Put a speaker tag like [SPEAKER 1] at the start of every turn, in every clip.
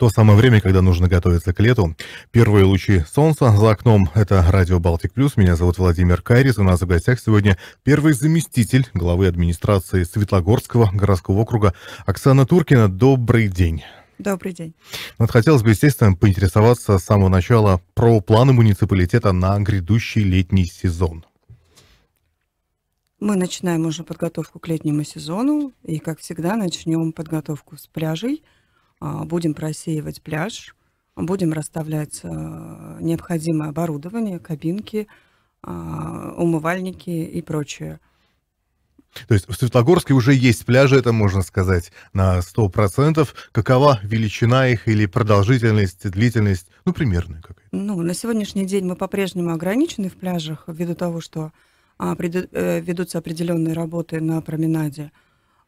[SPEAKER 1] То самое время, когда нужно готовиться к лету. Первые лучи солнца за окном. Это радио «Балтик Плюс». Меня зовут Владимир Кайрис. У нас в гостях сегодня первый заместитель главы администрации Светлогорского городского округа Оксана Туркина. Добрый день. Добрый день. Вот хотелось бы, естественно, поинтересоваться с самого начала про планы муниципалитета на грядущий летний сезон.
[SPEAKER 2] Мы начинаем уже подготовку к летнему сезону, и, как всегда, начнем подготовку с пляжей – а, будем просеивать пляж, будем расставлять а, необходимое оборудование, кабинки, а, умывальники и прочее.
[SPEAKER 1] То есть в Светлогорске уже есть пляжи, это можно сказать на 100%. Какова величина их или продолжительность, длительность, ну, примерная
[SPEAKER 2] какая-то? Ну, на сегодняшний день мы по-прежнему ограничены в пляжах ввиду того, что э, ведутся определенные работы на променаде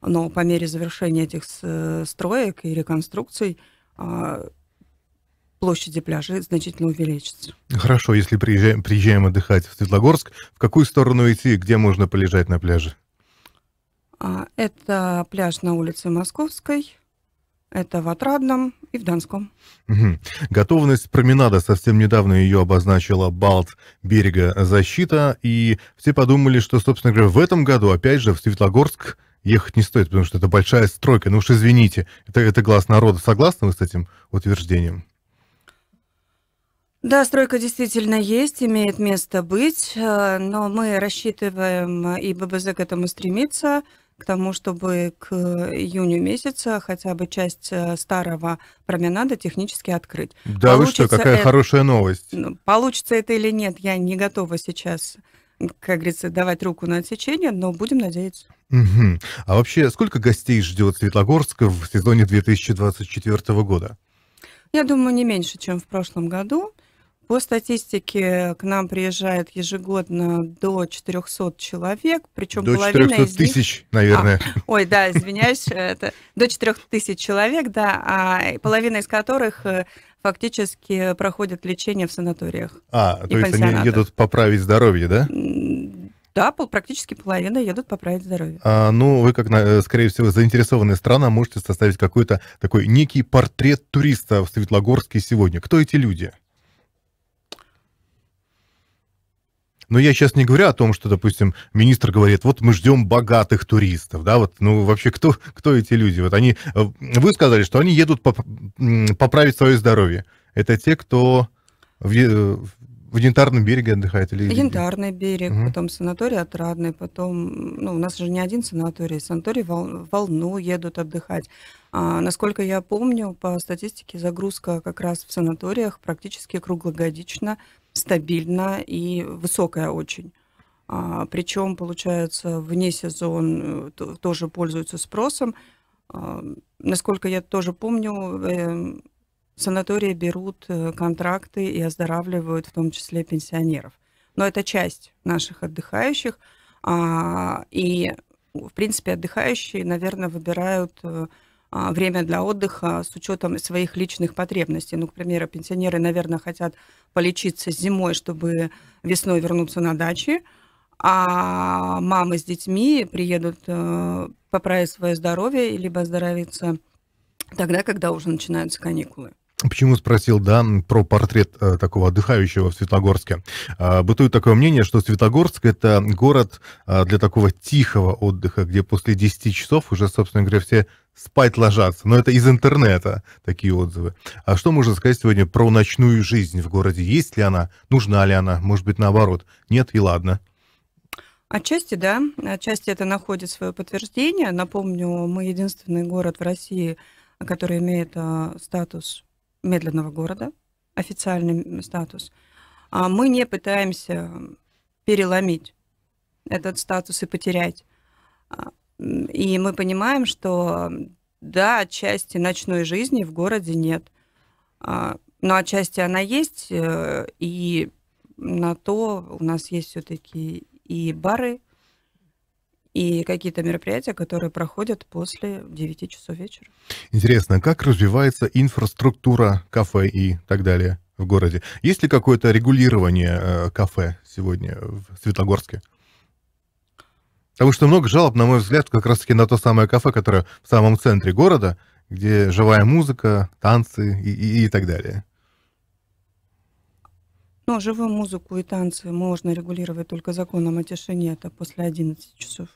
[SPEAKER 2] но по мере завершения этих э, строек и реконструкций а, площади пляжей значительно увеличится.
[SPEAKER 1] Хорошо, если приезжаем, приезжаем отдыхать в Светлогорск, в какую сторону идти, где можно полежать на пляже?
[SPEAKER 2] А, это пляж на улице Московской, это в Отрадном и в Донском.
[SPEAKER 1] Угу. Готовность променада совсем недавно ее обозначила Балт берега защита, и все подумали, что, собственно говоря, в этом году, опять же, в Светлогорск ехать не стоит, потому что это большая стройка. Ну уж извините, это, это глаз народа. Согласны вы с этим утверждением?
[SPEAKER 2] Да, стройка действительно есть, имеет место быть, э, но мы рассчитываем, и ББЗ к этому стремится, к тому, чтобы к июню месяца хотя бы часть э, старого променада технически открыть. Да Получится вы что, какая это... хорошая новость. Ну, получится это или нет, я не готова сейчас как говорится, давать руку на отсечение, но будем надеяться.
[SPEAKER 1] Угу. А вообще, сколько гостей ждет Светлогорск в сезоне 2024 года?
[SPEAKER 2] Я думаю, не меньше, чем в прошлом году. По статистике к нам приезжает ежегодно до 400 человек, причем до половина 400 из них... тысяч, наверное. А, ой, да, извиняюсь, это до 4 тысяч человек, да, а половина из которых э, фактически проходят лечение в санаториях. А, то есть они едут
[SPEAKER 1] поправить здоровье, да?
[SPEAKER 2] Да, практически половина едут поправить здоровье.
[SPEAKER 1] А, ну, вы, как, э, скорее всего, заинтересованная страна, можете составить какой-то такой некий портрет туриста в Светлогорске сегодня. Кто эти люди? Но я сейчас не говорю о том, что, допустим, министр говорит, вот мы ждем богатых туристов, да, вот, ну, вообще, кто, кто эти люди? Вот они, э, вы сказали, что они едут поп поправить свое здоровье. Это те, кто в, э, в Янтарном береге отдыхает? Или... Янтарный
[SPEAKER 2] берег, угу. потом санаторий Отрадный, потом, ну, у нас же не один санаторий, санаторий Вол... Волну едут отдыхать. А, насколько я помню, по статистике загрузка как раз в санаториях практически круглогодично стабильно и высокая очень. А, причем, получается, вне сезон э, тоже пользуются спросом. А, насколько я тоже помню, э, санатории берут э, контракты и оздоравливают в том числе пенсионеров. Но это часть наших отдыхающих. А, и, в принципе, отдыхающие, наверное, выбирают э, а, время для отдыха с учетом своих личных потребностей. Ну, к примеру, пенсионеры, наверное, хотят полечиться зимой, чтобы весной вернуться на дачи, а мамы с детьми приедут э, поправить свое здоровье либо оздоровиться тогда, когда уже начинаются каникулы.
[SPEAKER 1] Почему спросил, да, про портрет э, такого отдыхающего в Светогорске? Э, а, бытует такое мнение, что Светогорск это город э, для такого тихого отдыха, где после 10 часов уже, собственно говоря, все спать ложатся. Но это из интернета такие отзывы. А что можно сказать сегодня про ночную жизнь в городе? Есть ли она? Нужна ли она? Может быть, наоборот? Нет и ладно.
[SPEAKER 2] Отчасти, да. Отчасти это находит свое подтверждение. Напомню, мы единственный город в России, который имеет а, статус медленного города, официальный статус. А мы не пытаемся переломить этот статус и потерять. А, и мы понимаем, что да, части ночной жизни в городе нет. А, но отчасти она есть, э, и на то у нас есть все-таки и бары, и какие-то мероприятия, которые проходят после 9 часов вечера.
[SPEAKER 1] Интересно, как развивается инфраструктура кафе и так далее в городе? Есть ли какое-то регулирование э, кафе сегодня в Светлогорске? Потому что много жалоб, на мой взгляд, как раз-таки на то самое кафе, которое в самом центре города, где живая музыка, танцы и, и, и так далее.
[SPEAKER 2] Ну, а живую музыку и танцы можно регулировать только законом о тишине, это после 11 часов.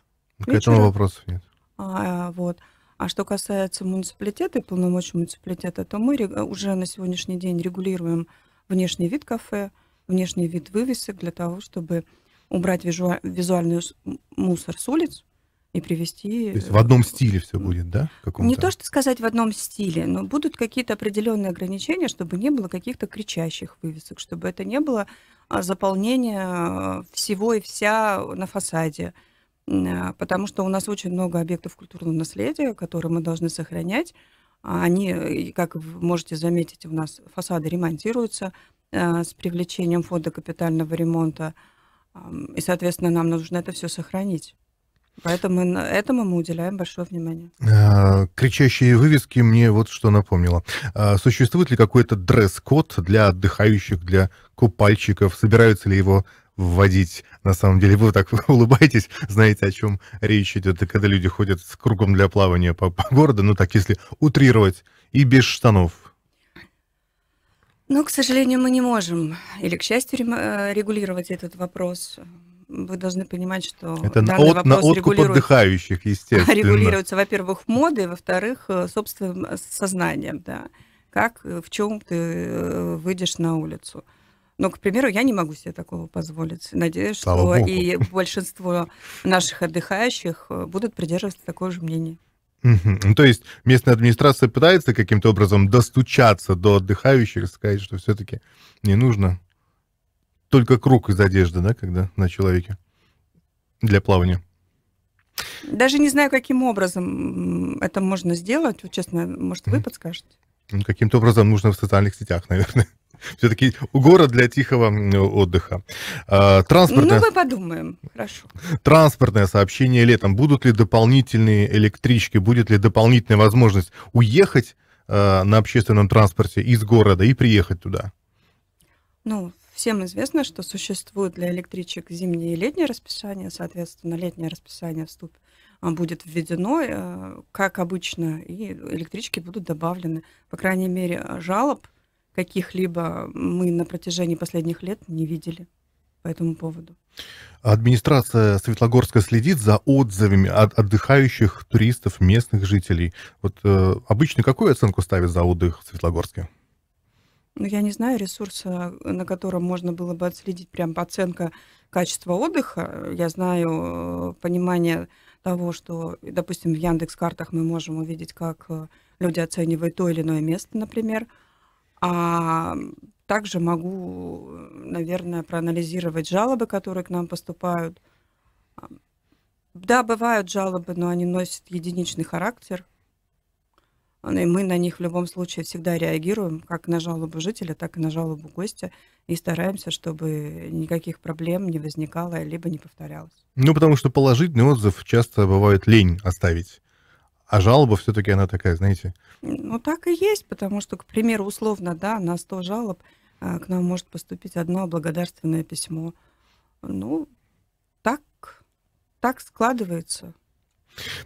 [SPEAKER 2] К вечера. этому вопросов нет. А, вот. А что касается муниципалитета и полномочий муниципалитета, то мы уже на сегодняшний день регулируем внешний вид кафе, внешний вид вывесок для того, чтобы убрать визу... визуальный мусор с улиц и привести... То есть э, в одном
[SPEAKER 1] стиле все будет, да? Какого-то. Не то, что
[SPEAKER 2] сказать в одном стиле, но будут какие-то определенные ограничения, чтобы не было каких-то кричащих вывесок, чтобы это не было а, заполнение э, всего и вся на фасаде. А, потому что у нас очень много объектов культурного наследия, которые мы должны сохранять. А, они, э, как вы можете заметить, у нас фасады ремонтируются э, с привлечением фонда капитального ремонта, и, соответственно, нам нужно это все сохранить. Поэтому этому мы уделяем большое внимание.
[SPEAKER 1] А, кричащие вывески мне вот что напомнило. Существует ли какой-то дресс-код для отдыхающих, для купальщиков? Собираются ли его вводить. На самом деле, вы так улыбаетесь, знаете, о чем речь идет. И когда люди ходят с кругом для плавания по, по городу, ну так если утрировать, и без штанов.
[SPEAKER 2] Ну, к сожалению, мы не можем, или, к счастью, э, регулировать этот вопрос. Вы должны понимать, что это на, от, на откуп отдыхающих, естественно. Регулируется, во-первых, модой, во-вторых, э, собственным э, сознанием, да. Как, в чем ты выйдешь на улицу. Но, ну, к примеру, я не могу себе такого позволить. Надеюсь, Слава что Богу. и большинство наших отдыхающих э, будут придерживаться такого же мнения.
[SPEAKER 1] Ну, то есть местная администрация пытается каким-то образом достучаться до отдыхающих, сказать, что все-таки не нужно только круг из одежды, да, когда на человеке для плавания.
[SPEAKER 2] Даже не знаю, каким образом это можно сделать. Честно, может, вы подскажете?
[SPEAKER 1] Ну, каким-то образом нужно в социальных сетях, наверное. Все-таки город для тихого отдыха. А, транспортное... Ну, мы
[SPEAKER 2] подумаем, хорошо.
[SPEAKER 1] Транспортное сообщение летом. Будут ли дополнительные электрички, будет ли дополнительная возможность уехать а, на общественном транспорте из города и приехать туда?
[SPEAKER 2] Ну, всем известно, что существует для электричек зимнее и летнее расписание. Соответственно, летнее расписание вступ а, будет введено, э, как обычно, и электрички будут добавлены. По крайней мере, жалоб каких-либо мы на протяжении последних лет не видели по этому поводу.
[SPEAKER 1] Администрация Светлогорска следит за отзывами от отдыхающих туристов, местных жителей. Вот э, обычно какую оценку ставят за отдых в Светлогорске?
[SPEAKER 2] Ну, я не знаю ресурса, на котором можно было бы отследить прям оценка качества отдыха. Я знаю э, понимание того, что, допустим, в Яндекс картах мы можем увидеть, как э, люди оценивают то или иное место, например. А также могу, э, наверное, проанализировать жалобы, которые к нам поступают. А, да, бывают жалобы, но они носят единичный характер. И мы на них в любом случае всегда реагируем, как на жалобу жителя, так и на жалобу гостя, и стараемся, чтобы никаких проблем не возникало, либо не повторялось.
[SPEAKER 1] Ну, потому что положительный отзыв часто бывает лень оставить а жалоба все-таки она такая, знаете?
[SPEAKER 2] Ну, так и есть, потому что, к примеру, условно, да, на 100 жалоб а, к нам может поступить одно благодарственное письмо. Ну, так, так складывается.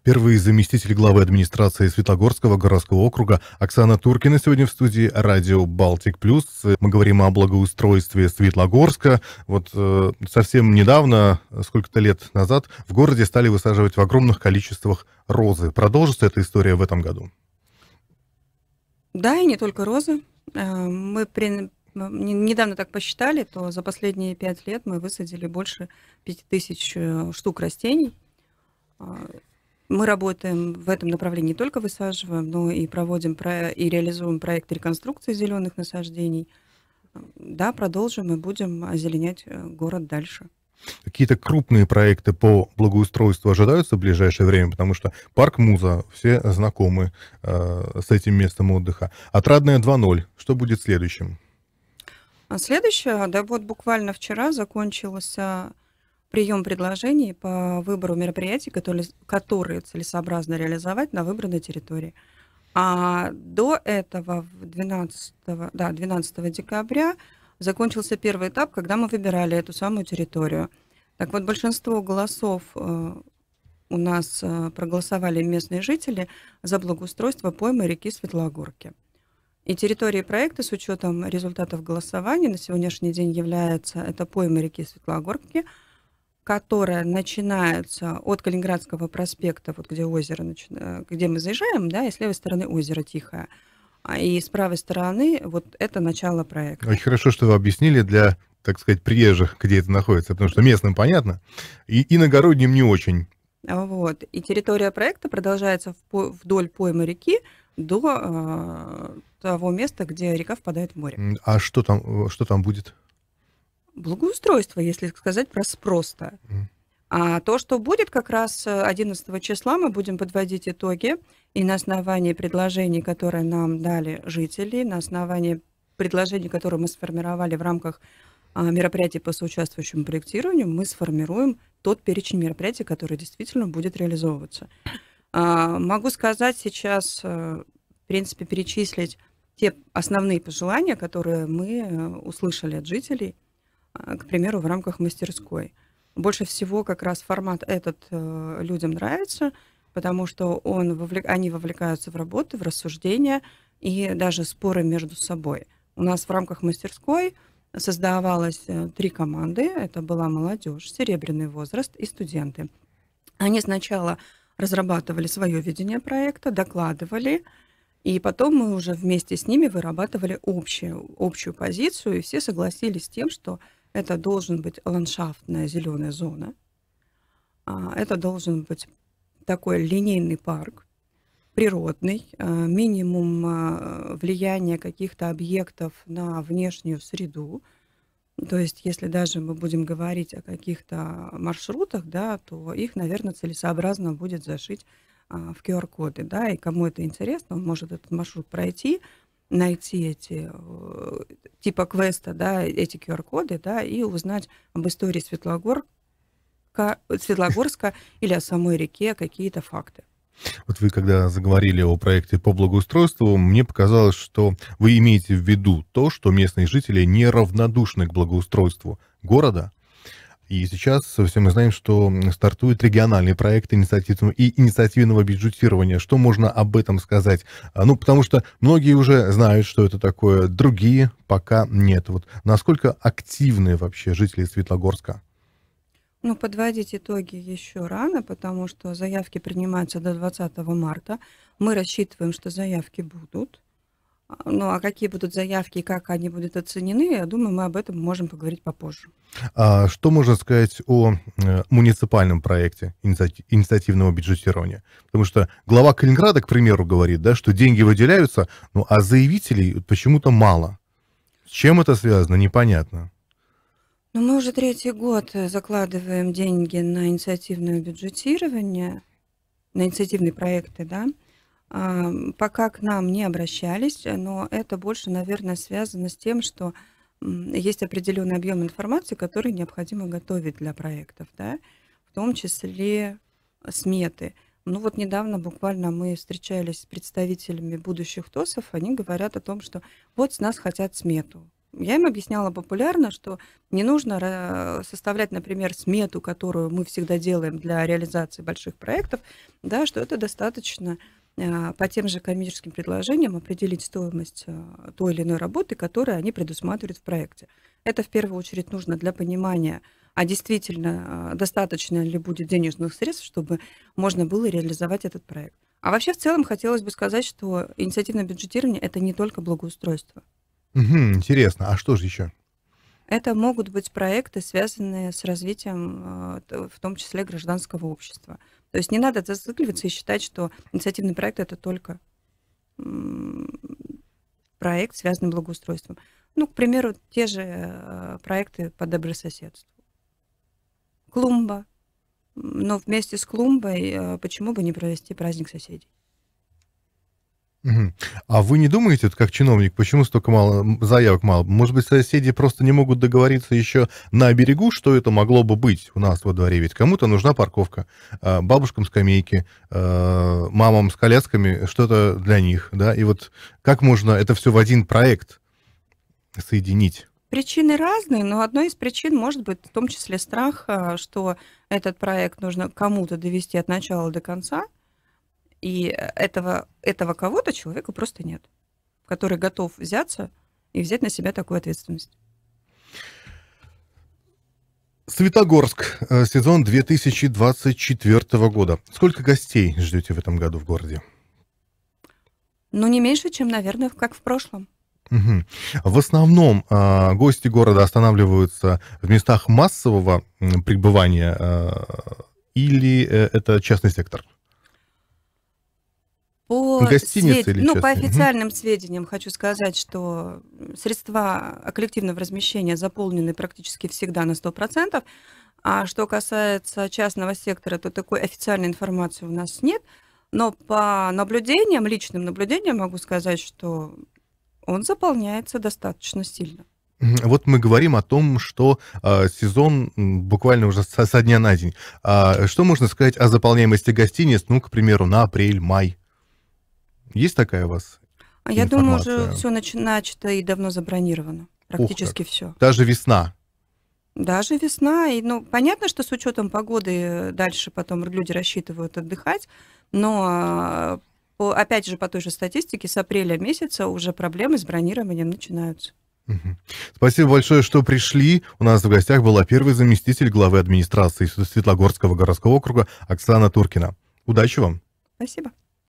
[SPEAKER 1] Первый заместитель главы администрации Светлогорского городского округа Оксана Туркина сегодня в студии радио «Балтик Плюс». Мы говорим о благоустройстве Светлогорска. Вот э, совсем недавно, сколько-то лет назад, в городе стали высаживать в огромных количествах розы. Продолжится эта история в этом году?
[SPEAKER 2] Да, и не только розы. Э, мы при... недавно так посчитали, то за последние пять лет мы высадили больше пяти тысяч э, штук растений. А, мы работаем в этом направлении не только высаживаем, но и проводим про... и реализуем проект реконструкции зеленых насаждений. Да, продолжим и будем озеленять э, город дальше.
[SPEAKER 1] Какие-то крупные проекты по благоустройству ожидаются в ближайшее время, потому что парк Муза, все знакомы э, с этим местом отдыха. Отрадная 2.0, что будет следующим?
[SPEAKER 2] А следующее, да вот буквально вчера закончился а, прием предложений по выбору мероприятий, которые, которые целесообразно реализовать на выбранной территории. А до этого, 12, да, 12 декабря, закончился первый этап, когда мы выбирали эту самую территорию. Так вот, большинство голосов э, у нас э, проголосовали местные жители за благоустройство поймы реки Светлогорки. И территорией проекта с учетом результатов голосования на сегодняшний день является это пойма реки Светлогорки – которая начинается от Калининградского проспекта, вот где озеро, э, где мы заезжаем, да, и с левой стороны озеро Тихое. А, и с правой стороны вот это начало проекта.
[SPEAKER 1] Очень хорошо, что вы объяснили для, так сказать, приезжих, где это находится, потому что местным понятно, и иногородним не очень.
[SPEAKER 2] А, вот. И территория проекта продолжается вдоль поймы реки до э, того места, где река впадает в море.
[SPEAKER 1] А что там, э, что там будет?
[SPEAKER 2] благоустройства, если сказать просто. А то, что будет как раз 11 э, числа, мы будем подводить итоги, и на основании предложений, которые нам дали жители, на основании предложений, которые мы сформировали в рамках а, мероприятий по соучаствующему проектированию, мы сформируем тот перечень мероприятий, который действительно будет реализовываться. А, могу сказать сейчас, э, в принципе, перечислить те основные пожелания, которые мы э, услышали от жителей а, к примеру, в рамках мастерской. Больше всего как раз формат этот э, людям нравится, потому что он вовлек... они вовлекаются в работы, в рассуждения и даже споры между собой. У нас в рамках мастерской создавалось э, три команды. Это была молодежь, серебряный возраст и студенты. Они сначала разрабатывали свое видение проекта, докладывали, и потом мы уже вместе с ними вырабатывали общую, общую позицию, и все согласились с тем, что это должен быть ландшафтная зеленая зона. А, это должен быть такой линейный парк, природный, а, минимум а, влияния каких-то объектов на внешнюю среду. То есть, если даже мы будем говорить о каких-то маршрутах, да, то их, наверное, целесообразно будет зашить в QR-коды, да, и кому это интересно, он может этот маршрут пройти, найти эти, э, типа квеста, да, эти QR-коды, да, и узнать об истории Светлогорска, Светлогорска или о самой реке какие-то факты.
[SPEAKER 1] Вот вы когда заговорили о проекте по благоустройству, мне показалось, что вы имеете в виду то, что местные жители неравнодушны к благоустройству города, и сейчас все мы знаем, что стартует региональный проект инициативного, и инициативного бюджетирования. Что можно об этом сказать? А, ну, потому что многие уже знают, что это такое, другие пока нет. Вот насколько активны вообще жители Светлогорска?
[SPEAKER 2] Ну, подводить итоги еще рано, потому что заявки принимаются до 20 марта. Мы рассчитываем, что заявки будут. Ну, а какие будут заявки и как они будут оценены, я думаю, мы об этом можем поговорить попозже.
[SPEAKER 1] А что можно сказать о э, муниципальном проекте инициативного бюджетирования? Потому что глава Калининграда, к примеру, говорит, да, что деньги выделяются, ну, а заявителей почему-то мало. С чем это связано, непонятно.
[SPEAKER 2] Ну, мы уже третий год э, закладываем деньги на инициативное бюджетирование, на инициативные проекты, да пока к нам не обращались, но это больше, наверное, связано с тем, что есть определенный объем информации, который необходимо готовить для проектов, да, в том числе сметы. Ну вот недавно буквально мы встречались с представителями будущих ТОСов, они говорят о том, что вот с нас хотят смету. Я им объясняла популярно, что не нужно составлять, например, смету, которую мы всегда делаем для реализации больших проектов, да, что это достаточно Э, по тем же коммерческим предложениям определить стоимость э, той или иной работы, которую они предусматривают в проекте. Это в первую очередь нужно для понимания, а действительно э, достаточно ли будет денежных средств, чтобы можно было реализовать этот проект. А вообще в целом хотелось бы сказать, что инициативное бюджетирование это не только благоустройство.
[SPEAKER 1] Угу, интересно, а что же еще?
[SPEAKER 2] Это могут быть проекты, связанные с развитием, в том числе гражданского общества. То есть не надо зацикливаться и считать, что инициативный проект это только проект, связанный с благоустройством. Ну, к примеру, те же э, проекты по добрососедству. Клумба. Но вместе с клумбой э, почему бы не провести праздник соседей?
[SPEAKER 1] А вы не думаете, как чиновник, почему столько мало заявок мало? Может быть, соседи просто не могут договориться еще на берегу, что это могло бы быть у нас во дворе? Ведь кому-то нужна парковка, а, бабушкам скамейки, а, мамам с колясками, что-то для них, да? И вот как можно это все в один проект соединить?
[SPEAKER 2] Причины разные, но одной из причин может быть в том числе страх, а, что этот проект нужно кому-то довести от начала до конца – и э, этого, этого кого-то человека просто нет, который готов взяться и взять на себя такую ответственность.
[SPEAKER 1] Светогорск, э, сезон 2024 года. Сколько гостей ждете в этом году в городе?
[SPEAKER 2] Ну, не меньше, чем, наверное, как в прошлом.
[SPEAKER 1] Угу. В основном э, гости города останавливаются в местах массового пребывания а, э, или это частный сектор?
[SPEAKER 2] По Гостиницы свед... или ну, по официальным угу. сведениям хочу сказать, что средства а, коллективного размещения заполнены практически всегда на 100%. А что касается частного сектора, то такой официальной информации у нас нет. Но по наблюдениям, личным наблюдениям могу сказать, что он заполняется достаточно сильно.
[SPEAKER 1] Вот мы говорим о том, что э, сезон буквально уже со, со дня на день. А, что можно сказать о заполняемости гостиниц, ну, к примеру, на апрель-май? Есть такая у вас? А я думаю, уже
[SPEAKER 2] все начато и давно забронировано. Практически все.
[SPEAKER 1] Даже весна.
[SPEAKER 2] Даже весна. И, ну, понятно, что с учетом погоды э, дальше потом люди рассчитывают отдыхать, но э, опять же по той же статистике с апреля месяца уже проблемы с бронированием начинаются.
[SPEAKER 1] Спасибо большое, что пришли. У нас в гостях была первый заместитель главы администрации Светлогорского городского округа Оксана Туркина. Удачи вам.
[SPEAKER 2] Спасибо.